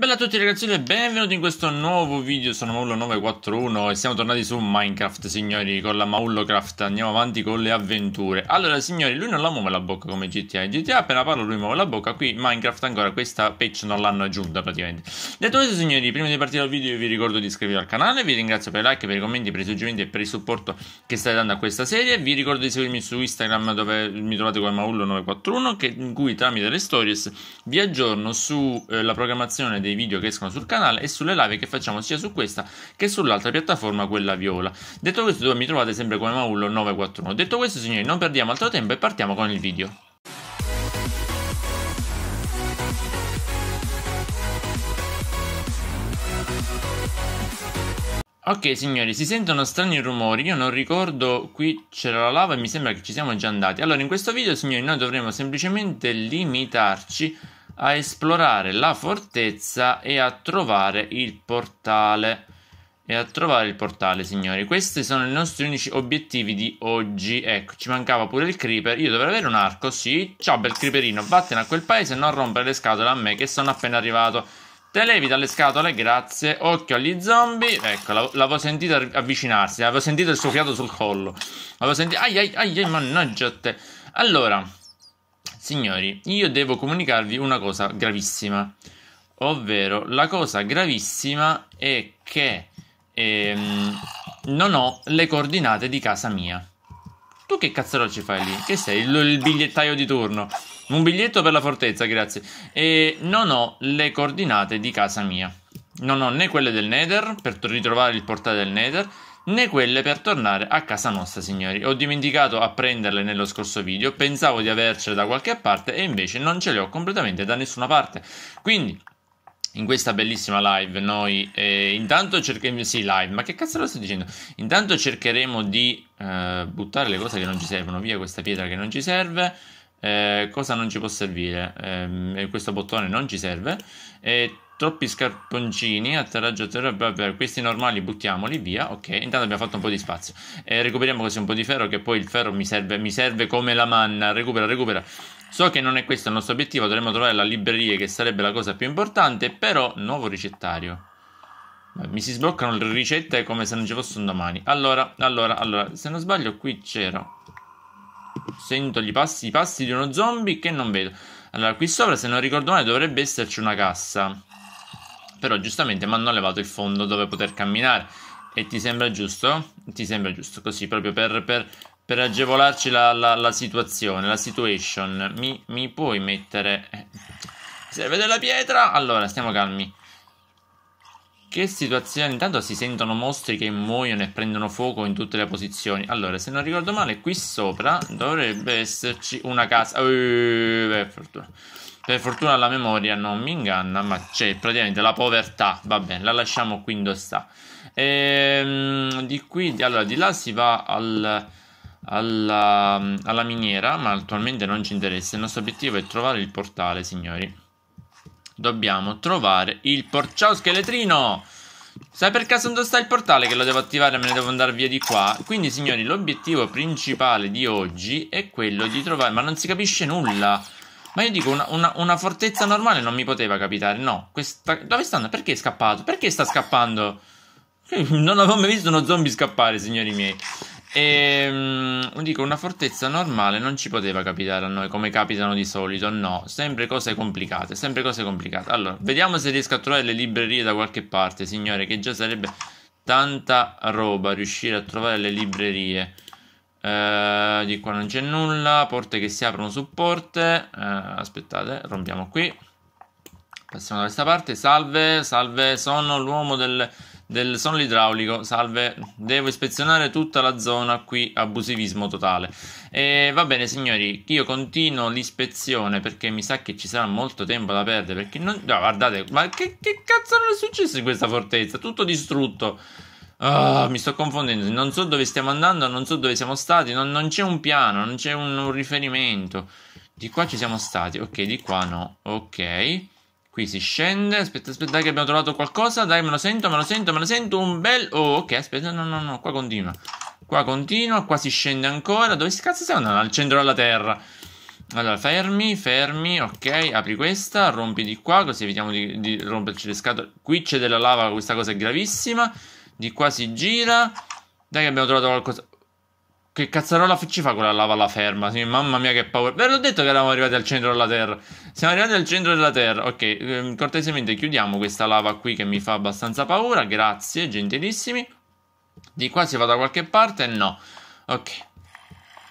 Bella a tutti ragazzi e benvenuti in questo nuovo video, sono Maullo941 e siamo tornati su Minecraft signori con la Maullocraft, andiamo avanti con le avventure Allora signori, lui non la muove la bocca come GTA, GTA appena parlo lui muove la bocca, qui Minecraft ancora questa patch non l'hanno aggiunta praticamente Detto questo signori, prima di partire dal video vi ricordo di iscrivervi al canale, vi ringrazio per i like, per i commenti, per i suggerimenti e per il supporto che state dando a questa serie Vi ricordo di seguirmi su Instagram dove mi trovate come Maullo941 in cui tramite le stories vi aggiorno sulla eh, programmazione dei dei video che escono sul canale e sulle live che facciamo sia su questa che sull'altra piattaforma, quella viola. Detto questo, dove mi trovate sempre come Maullo 941. Detto questo, signori, non perdiamo altro tempo e partiamo con il video. Ok signori, si sentono strani rumori, io non ricordo, qui c'era la lava e mi sembra che ci siamo già andati. Allora in questo video signori noi dovremo semplicemente limitarci a esplorare la fortezza e a trovare il portale. E a trovare il portale, signori. Questi sono i nostri unici obiettivi di oggi. Ecco, ci mancava pure il creeper. Io dovrei avere un arco, sì. Ciao, bel creeperino, vattene a quel paese e non rompere le scatole a me che sono appena arrivato. Te levi dalle scatole, grazie. Occhio agli zombie. Ecco, l'avevo sentito avvicinarsi. Avevo sentito il suo fiato sul collo. L'avevo sentito... ai, ai, ai, mannaggia te. Allora... Signori, io devo comunicarvi una cosa gravissima, ovvero la cosa gravissima è che ehm, non ho le coordinate di casa mia. Tu che cazzo ci fai lì? Che sei? Il, il bigliettaio di turno. Un biglietto per la fortezza, grazie. E non ho le coordinate di casa mia. Non ho né quelle del Nether per ritrovare il portale del Nether né quelle per tornare a casa nostra, signori. Ho dimenticato a prenderle nello scorso video, pensavo di avercele da qualche parte e invece non ce le ho completamente da nessuna parte. Quindi in questa bellissima live noi eh, intanto cercheremo sì live ma che cazzo lo sto dicendo intanto cercheremo di eh, buttare le cose che non ci servono via questa pietra che non ci serve eh, cosa non ci può servire ehm, questo bottone non ci serve e troppi scarponcini atterraggio terra, bla questi normali buttiamoli via, ok, intanto abbiamo fatto un po' di spazio, e eh, recuperiamo così un po' di ferro che poi il ferro mi serve, mi serve come la manna, recupera, recupera, so che non è questo il nostro obiettivo, dovremmo trovare la libreria che sarebbe la cosa più importante, però nuovo ricettario, mi si sbloccano le ricette come se non ci fossero domani, allora, allora, allora, se non sbaglio qui c'era, sento passi, i passi di uno zombie che non vedo, allora qui sopra se non ricordo male dovrebbe esserci una cassa, però giustamente mi hanno levato il fondo dove poter camminare e ti sembra giusto? Ti sembra giusto così, proprio per, per, per agevolarci la, la, la, situazione, la situation. Mi, mi puoi mettere... Eh, serve della pietra? Allora, stiamo calmi. Che situazione? Intanto si sentono mostri che muoiono e prendono fuoco in tutte le posizioni. Allora, se non ricordo male, qui sopra dovrebbe esserci una casa. Eeeh, per fortuna. Per fortuna la memoria non mi inganna, ma c'è praticamente la povertà. Va bene, la lasciamo qui dove sta. E, ehm, di qui, allora, di là si va al, alla, alla miniera, ma attualmente non ci interessa. Il nostro obiettivo è trovare il portale, signori. Dobbiamo trovare il portale. Ciao, scheletrino! Sai per caso dove sta il portale che lo devo attivare me ne devo andare via di qua? Quindi, signori, l'obiettivo principale di oggi è quello di trovare... Ma non si capisce nulla! Ma io dico, una, una, una, fortezza normale non mi poteva capitare. No, questa. Dove andando? Perché è scappato? Perché sta scappando? Non avevo mai visto uno zombie scappare, signori miei. E ehm, dico, una fortezza normale non ci poteva capitare a noi come capitano di solito. No, sempre cose complicate. Sempre cose complicate. Allora, vediamo se riesco a trovare le librerie da qualche parte, signore. Che già sarebbe tanta roba riuscire a trovare le librerie. Uh, di qua non c'è nulla. Porte che si aprono su porte. Uh, aspettate, rompiamo qui. Passiamo da questa parte. Salve, salve, sono l'uomo del, del, Sono l'idraulico. Salve, devo ispezionare tutta la zona qui. Abusivismo totale. E va bene, signori, io continuo l'ispezione perché mi sa che ci sarà molto tempo da perdere. Perché non. No, guardate, ma che, che cazzo non è successo in questa fortezza? Tutto distrutto. Oh, mi sto confondendo, non so dove stiamo andando, non so dove siamo stati, non, non c'è un piano, non c'è un, un, riferimento. Di qua ci siamo stati, ok, di qua no, ok. Qui si scende, aspetta, aspetta, dai che abbiamo trovato qualcosa, dai me lo sento, me lo sento, me lo sento, un bel... Oh, ok, aspetta, no, no, no, qua continua. Qua continua, qua si scende ancora, dove si cazzo stiamo andando? Al centro della terra. Allora, fermi, fermi, ok, apri questa, rompi di qua, così evitiamo di, di romperci le scatole. Qui c'è della lava, questa cosa è gravissima. Di qua si gira. Dai abbiamo trovato qualcosa. Che cazzarola ci fa quella lava alla ferma? Sì, mamma mia che paura. Ve l'ho detto che eravamo arrivati al centro della Terra. Siamo arrivati al centro della Terra. Ok, ehm, cortesemente chiudiamo questa lava qui che mi fa abbastanza paura. Grazie, gentilissimi. Di qua si va da qualche parte? No. Ok.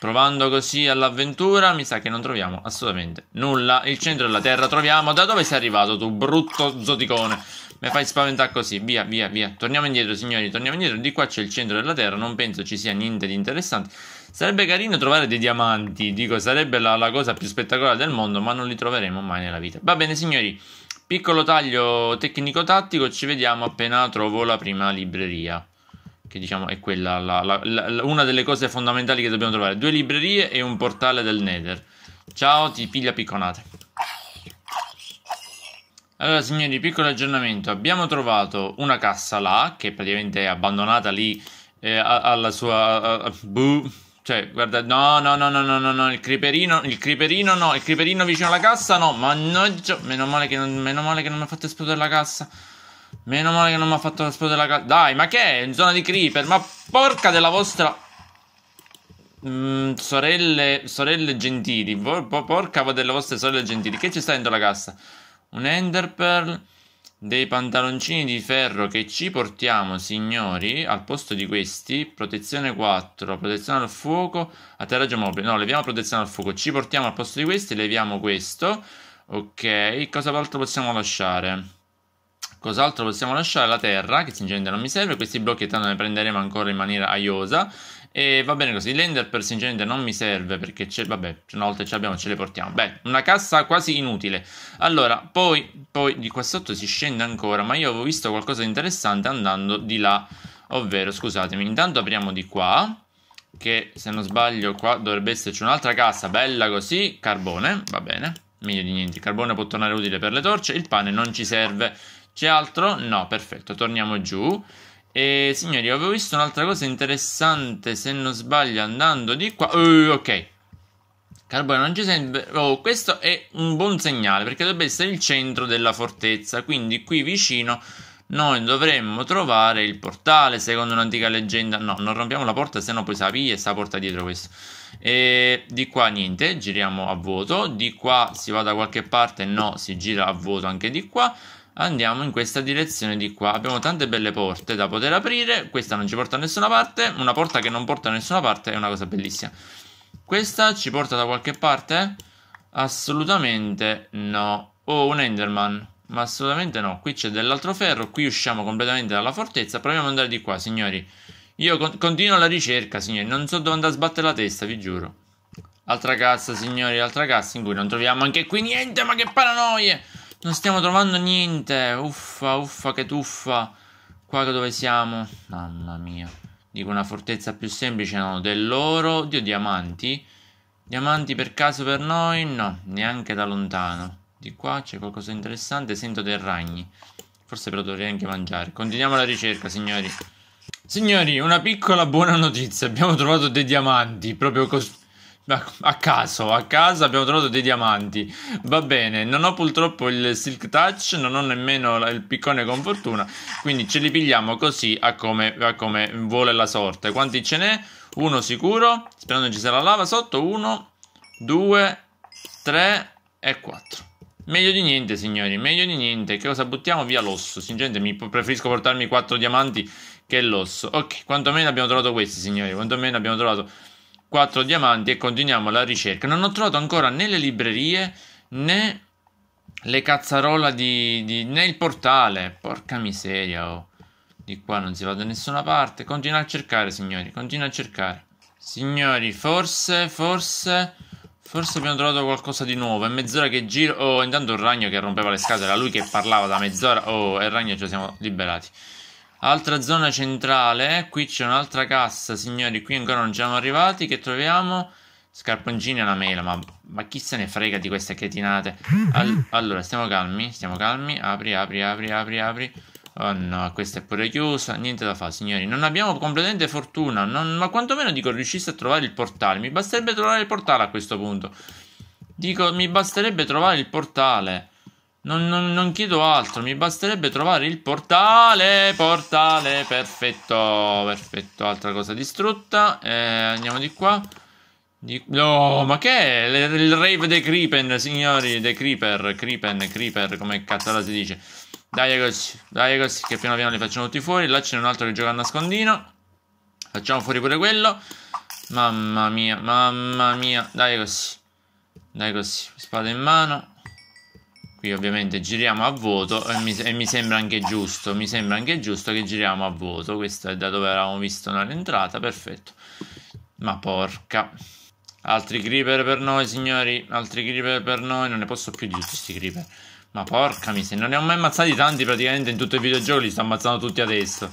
Provando così all'avventura, mi sa che non troviamo assolutamente nulla. Il centro della Terra troviamo. Da dove sei arrivato tu, brutto zoticone? Mi fai spaventare così. Via, via, via. Torniamo indietro, signori, torniamo indietro. Di qua c'è il centro della Terra, non penso ci sia niente di interessante. Sarebbe carino trovare dei diamanti, dico, sarebbe la, la cosa più spettacolare del mondo, ma non li troveremo mai nella vita. Va bene, signori. Piccolo taglio tecnico-tattico, ci vediamo appena trovo la prima libreria che diciamo è quella la, la, la, una delle cose fondamentali che dobbiamo trovare. Due librerie e un portale del Nether. Ciao, ti piglia picconate. Allora, signori, piccolo aggiornamento. Abbiamo trovato una cassa là, che praticamente è abbandonata lì eh, alla sua... Uh, buh. Cioè, guarda, no, no, no, no, no, no, no, il creeperino, il creeperino no, il creeperino vicino alla cassa no, mannaggia, meno male che non, meno male che non mi ha fatto esplodere la cassa. Meno male che non mi ha fatto esplodere la casa. Dai, ma che è? In zona di creeper. Ma porca della vostra... Mm, sorelle, sorelle gentili. Porca delle vostre sorelle gentili. Che ci sta dentro la cassa? Un enderpearl. Dei pantaloncini di ferro che ci portiamo, signori, al posto di questi. Protezione 4, protezione al fuoco, atterraggio mobile. No, leviamo protezione al fuoco. Ci portiamo al posto di questi, leviamo questo. Ok, cosa altro possiamo lasciare? Cos'altro possiamo lasciare? La terra, che sinceramente non mi serve. Questi blocchi tanto ne prenderemo ancora in maniera aiosa. E va bene così, l'ender per sinceramente non mi serve perché c'è, vabbè, una volta ce l'abbiamo ce le portiamo. Beh, una cassa quasi inutile. Allora, poi, poi di qua sotto si scende ancora, ma io avevo visto qualcosa di interessante andando di là. Ovvero, scusatemi, intanto apriamo di qua, che se non sbaglio qua dovrebbe esserci un'altra cassa bella così, carbone, va bene. Meglio di niente, il carbone può tornare utile per le torce, il pane non ci serve c'è altro? No, perfetto, torniamo giù. E signori, avevo visto un'altra cosa interessante, se non sbaglio, andando di qua. Uh, ok. Carbone non ci serve. Oh, questo è un buon segnale perché dovrebbe essere il centro della fortezza. Quindi qui vicino noi dovremmo trovare il portale, secondo un'antica leggenda. No, non rompiamo la porta, sennò poi sa e sta porta dietro questo. E di qua niente, giriamo a vuoto. Di qua si va da qualche parte, no, si gira a vuoto anche di qua andiamo in questa direzione di qua. Abbiamo tante belle porte da poter aprire. Questa non ci porta da nessuna parte. Una porta che non porta da nessuna parte è una cosa bellissima. Questa ci porta da qualche parte? Assolutamente no. Oh, un Enderman. Ma assolutamente no. Qui c'è dell'altro ferro. Qui usciamo completamente dalla fortezza. Proviamo ad andare di qua, signori. Io con continuo la ricerca, signori. Non so dove andare a sbattere la testa, vi giuro. Altra cassa, signori, altra cassa in cui non troviamo anche qui niente, ma che paranoie! Non stiamo trovando niente. Uffa, uffa, che tuffa. Qua dove siamo? Mamma mia. Dico una fortezza più semplice, no? Dell'oro. Dio, diamanti. Diamanti per caso per noi? No, neanche da lontano. Di qua c'è qualcosa di interessante. Sento dei ragni. Forse però dovrei anche mangiare. Continuiamo la ricerca, signori. Signori, una piccola buona notizia. Abbiamo trovato dei diamanti. Proprio così a caso, a caso abbiamo trovato dei diamanti. Va bene, non ho purtroppo il silk touch, non ho nemmeno il piccone con fortuna, quindi ce li pigliamo così a come, a come vuole la sorte. Quanti ce n'è? Uno sicuro, sperando ci sia la lava sotto, uno, due, tre e quattro. Meglio di niente, signori, meglio di niente. Che cosa buttiamo via l'osso? Sinceramente, mi preferisco portarmi quattro diamanti che l'osso. Ok, quantomeno abbiamo trovato questi, signori, quantomeno abbiamo trovato quattro diamanti e continuiamo la ricerca. Non ho trovato ancora né le librerie né le cazzarola di, di, né il portale. Porca miseria, oh. Di qua non si va da nessuna parte. Continua a cercare, signori. Continua a cercare. Signori, forse, forse, forse abbiamo trovato qualcosa di nuovo. È mezz'ora che giro. Oh, intanto un ragno che rompeva le scatole. Era lui che parlava da mezz'ora. Oh, e il ragno ci siamo liberati. Altra zona centrale, qui c'è un'altra cassa, signori, qui ancora non siamo arrivati, che troviamo? Scarponcini alla mela, ma, ma, chi se ne frega di queste cretinate? All allora, stiamo calmi, stiamo calmi, apri, apri, apri, apri, apri. Oh no, questa è pure chiusa, niente da fare, signori. Non abbiamo completamente fortuna, non, ma quantomeno dico riuscisse a trovare il portale. Mi basterebbe trovare il portale a questo punto. Dico, mi basterebbe trovare il portale. Non, non, non, chiedo altro, mi basterebbe trovare il portale, portale, perfetto, perfetto, altra cosa distrutta, eh, andiamo di qua. Di... No, ma che è? Il, rave dei creeper, signori, dei creeper, creeper, creeper, come cazzo si dice. Dai così, dai così, che piano piano li facciamo tutti fuori, là c'è un altro che gioca a nascondino. Facciamo fuori pure quello. Mamma mia, mamma mia, dai così. Dai così, spada in mano qui ovviamente giriamo a vuoto e mi, e mi, sembra anche giusto, mi sembra anche giusto che giriamo a vuoto, questo è da dove avevamo visto nell'entrata perfetto, ma porca, altri creeper per noi signori, altri creeper per noi, non ne posso più di tutti questi creeper, ma porca mi se non ne ho mai ammazzati tanti praticamente in tutto il videogioco, li sto ammazzando tutti adesso,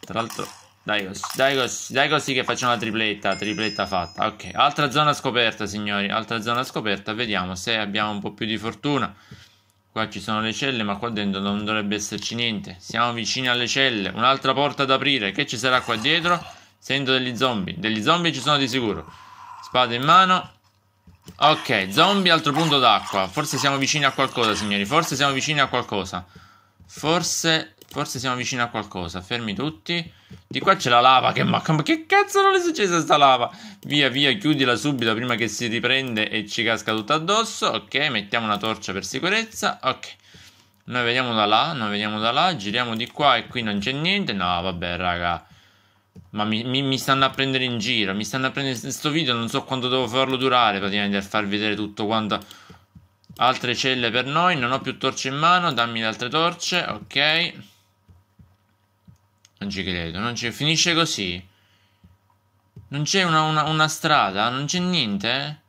tra l'altro... Dai così, dai così, dai così che facciamo la tripletta, tripletta fatta. Ok, altra zona scoperta, signori, altra zona scoperta, vediamo se abbiamo un po' più di fortuna. Qua ci sono le celle, ma qua dentro non dovrebbe esserci niente. Siamo vicini alle celle. Un'altra porta da aprire. Che ci sarà qua dietro? Sento degli zombie. Degli zombie ci sono di sicuro. Spada in mano. Ok, zombie, altro punto d'acqua. Forse siamo vicini a qualcosa, signori. Forse siamo vicini a qualcosa. Forse Forse siamo vicini a qualcosa. Fermi tutti. Di qua c'è la lava che manca. Ma che cazzo non è successa sta lava? Via, via, chiudila subito prima che si riprende e ci casca tutto addosso. Ok, mettiamo una torcia per sicurezza. Ok. Noi vediamo da là, noi vediamo da là, giriamo di qua e qui non c'è niente. No, vabbè, raga. Ma mi, mi, mi, stanno a prendere in giro, mi stanno a prendere questo video, non so quanto devo farlo durare praticamente a far vedere tutto quanto. Altre celle per noi, non ho più torce in mano, dammi le altre torce, ok. Non ci credo, non ci... finisce così. Non c'è una, una, una strada? Non c'è niente?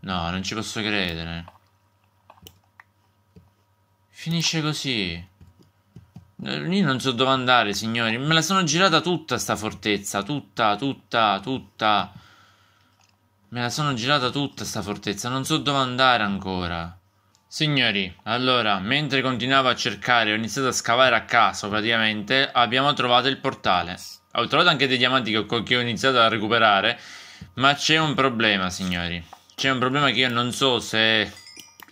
No, non ci posso credere. Finisce così. Io non so dove andare, signori. Me la sono girata tutta sta fortezza. Tutta, tutta, tutta. Me la sono girata tutta sta fortezza. Non so dove andare ancora. Signori, allora, mentre continuavo a cercare, ho iniziato a scavare a caso praticamente, abbiamo trovato il portale. Ho trovato anche dei diamanti che, che ho iniziato a recuperare, ma c'è un problema, signori. C'è un problema che io non so se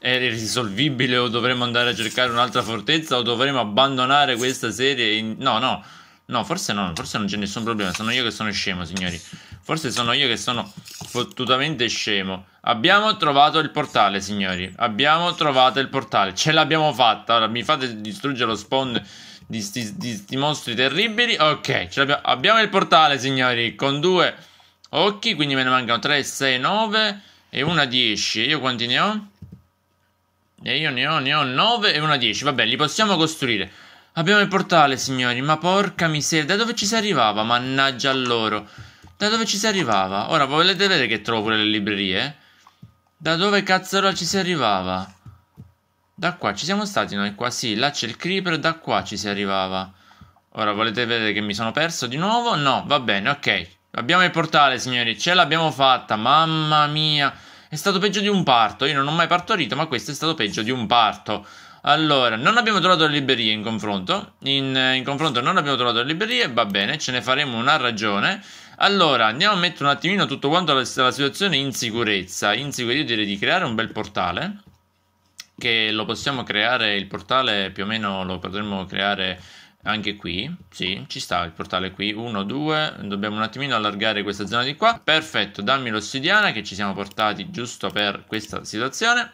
è risolvibile o dovremmo andare a cercare un'altra fortezza o dovremmo abbandonare questa serie. In... No, no, No, forse no, forse non c'è nessun problema. Sono io che sono scemo, signori. Forse sono io che sono fottutamente scemo. Abbiamo trovato il portale, signori. Abbiamo trovato il portale. Ce l'abbiamo fatta. Allora, mi fate distruggere lo spawn di questi mostri terribili. Ok, ce l'abbiamo. Abbiamo il portale, signori. Con due occhi, quindi me ne mancano 3, 6, 9 e una 10. Io quanti ne ho? E io ne ho, ne ho 9 e una 10. Vabbè, li possiamo costruire. Abbiamo il portale, signori, ma porca miseria, da dove ci si arrivava? Mannaggia a loro. Da dove ci si arrivava? Ora, volete vedere che trovo pure le librerie? Da dove cazzarola ci si arrivava? Da qua, ci siamo stati noi qua, sì, là c'è il creeper, da qua ci si arrivava. Ora, volete vedere che mi sono perso di nuovo? No, va bene, ok. Abbiamo il portale, signori, ce l'abbiamo fatta, mamma mia. È stato peggio di un parto, io non ho mai partorito, ma questo è stato peggio di un parto. Allora, non abbiamo trovato le librerie in confronto. In, eh, in confronto non abbiamo trovato le librerie, va bene, ce ne faremo una ragione. Allora, andiamo a mettere un attimino tutto quanto la, la situazione in sicurezza. In sicurezza io direi di creare un bel portale, che lo possiamo creare, il portale più o meno lo potremmo creare anche qui, sì, ci sta il portale qui, 1, 2, dobbiamo un attimino allargare questa zona di qua, perfetto, dammi l'ossidiana che ci siamo portati giusto per questa situazione,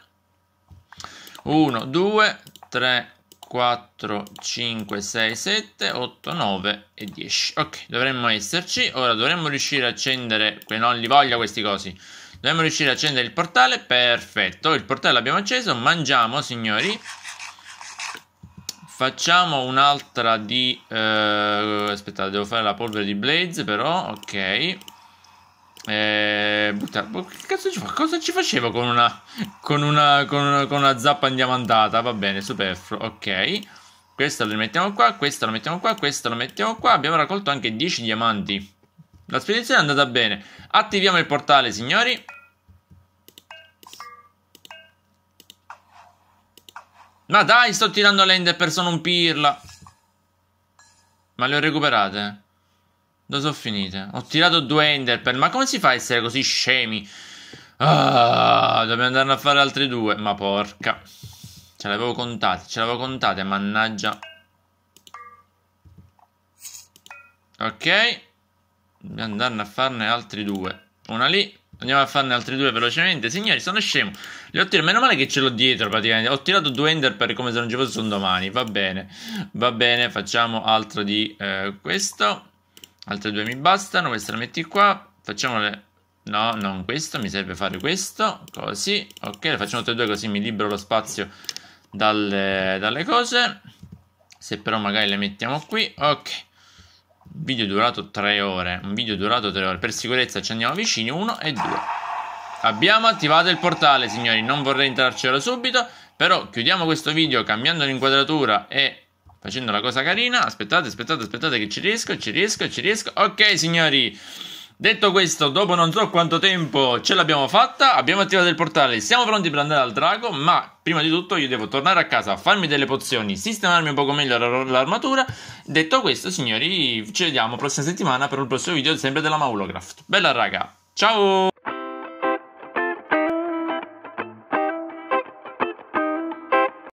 1, 2, 3, 4, 5, 6, 7, 8, 9 e 10. Ok, dovremmo esserci. Ora dovremmo riuscire a accendere... Non li voglio questi cosi. Dovremmo riuscire a accendere il portale. Perfetto, il portale l'abbiamo acceso. Mangiamo, signori. Facciamo un'altra di... Eh, aspettate, devo fare la polvere di Blaze però. Ok. Eh, boh, che cazzo ci fa? Cosa ci facevo con una, con una, con una, con una zappa andiamantata? Va bene, superfluo, ok. Questa la mettiamo qua, questa la mettiamo qua, questa la mettiamo qua. Abbiamo raccolto anche 10 diamanti. La spedizione è andata bene. Attiviamo il portale, signori. Ma dai, sto tirando l'ender per sono un pirla. Ma le ho recuperate? Dove sono finite? Ho tirato due enderpearl. Ma come si fa a essere così scemi? Ah, dobbiamo andare a fare altre due. Ma porca. Ce l'avevo contate, ce l'avevo contate, mannaggia. Ok. Dobbiamo andare a farne altri due. Una lì. Andiamo a farne altri due velocemente. Signori, sono scemo. Li ho tirati. Meno male che ce l'ho dietro praticamente. Ho tirato due ender come se non ci fosse un domani. Va bene. Va bene, facciamo altro di eh, questo. Altre due mi bastano, questa la metti qua. Facciamole... No, non questo, mi serve fare questo. Così, ok, le facciamo tutte e due così mi libero lo spazio dalle, dalle cose. Se però magari le mettiamo qui, ok video durato 3 ore, un video durato 3 ore, per sicurezza ci andiamo vicini, 1 e 2. Abbiamo attivato il portale, signori, non vorrei entrarcelo subito, però chiudiamo questo video cambiando l'inquadratura e facendo la cosa carina. Aspettate, aspettate, aspettate che ci riesco, ci riesco, ci riesco. Ok, signori. Detto questo, dopo non so quanto tempo ce l'abbiamo fatta, abbiamo attivato il portale, siamo pronti per andare al drago, ma prima di tutto io devo tornare a casa, farmi delle pozioni, sistemarmi un poco meglio l'armatura. Detto questo, signori, ci vediamo prossima settimana per un prossimo video sempre della Maulocraft. Bella raga, ciao!